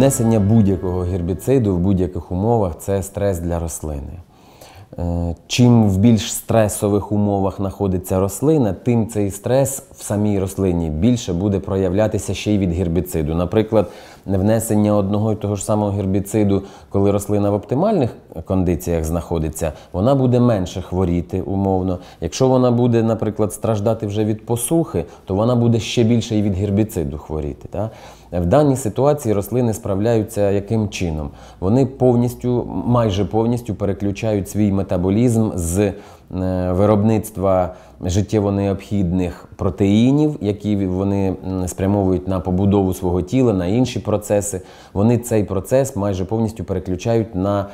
Внесення будь-якого гербіциду в будь-яких умовах це стрес для рослини. Е, чим в більш стресових умовах знаходиться рослина, тим цей стрес в самій рослині більше буде проявлятися ще й від гербіциду. Наприклад, внесення одного і того ж самого гербіциду, коли рослина в оптимальних кондиціях знаходиться, вона буде менше хворіти умовно. Якщо вона буде, наприклад, страждати вже від посухи, то вона буде ще більше і від гербіциду хворіти. Так? В даній ситуації рослини справляються яким чином? Вони повністю, майже повністю переключають свій метаболізм з Е, виробництва життєво необхідних протеїнів, які вони спрямовують на побудову свого тіла, на інші процеси. Вони цей процес майже повністю переключають на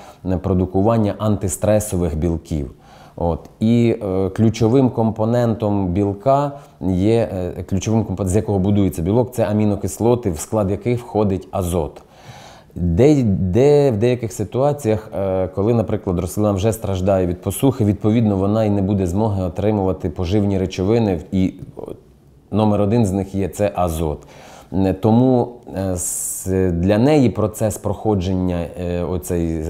продукування антистресових білків. От. І е, ключовим компонентом білка є е, ключовим компонентом, з якого будується білок, це амінокислоти, в склад яких входить азот. Де, де в деяких ситуаціях, е, коли, наприклад, рослина вже страждає від посухи, відповідно, вона і не буде змоги отримувати поживні речовини, і номер один з них є це азот. Е, тому е, для неї процес проходження оцей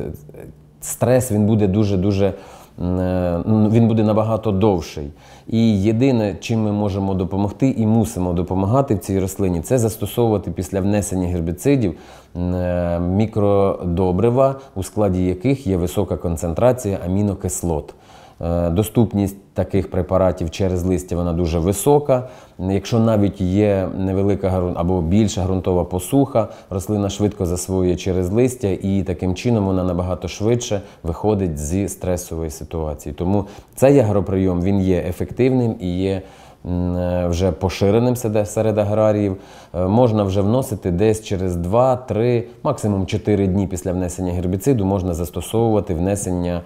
стрес він буде дуже дуже. Е, він буде набагато довший. І єдине, чим ми можемо допомогти і мусимо допомагати цій рослині, це застосовувати після внесення гербіцидів е, мікродобрива, у складі яких є висока концентрація амінокислот. Е, доступність таких препаратів через листя вона дуже висока. Якщо навіть є невелика або більша ґрунтова посуха, рослина швидко засвоює через листя і таким чином вона набагато швидше виходить зі стресової ситуації. Тому цей агроприйом він є ефективним і є. Е, вже поширеним серед аграріїв, е, можна вже вносити десь через 2, 3, максимум 4 дні після внесення гербіциду можна застосовувати внесення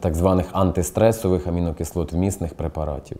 так званих антистресових амінокислот вмісних препаратів.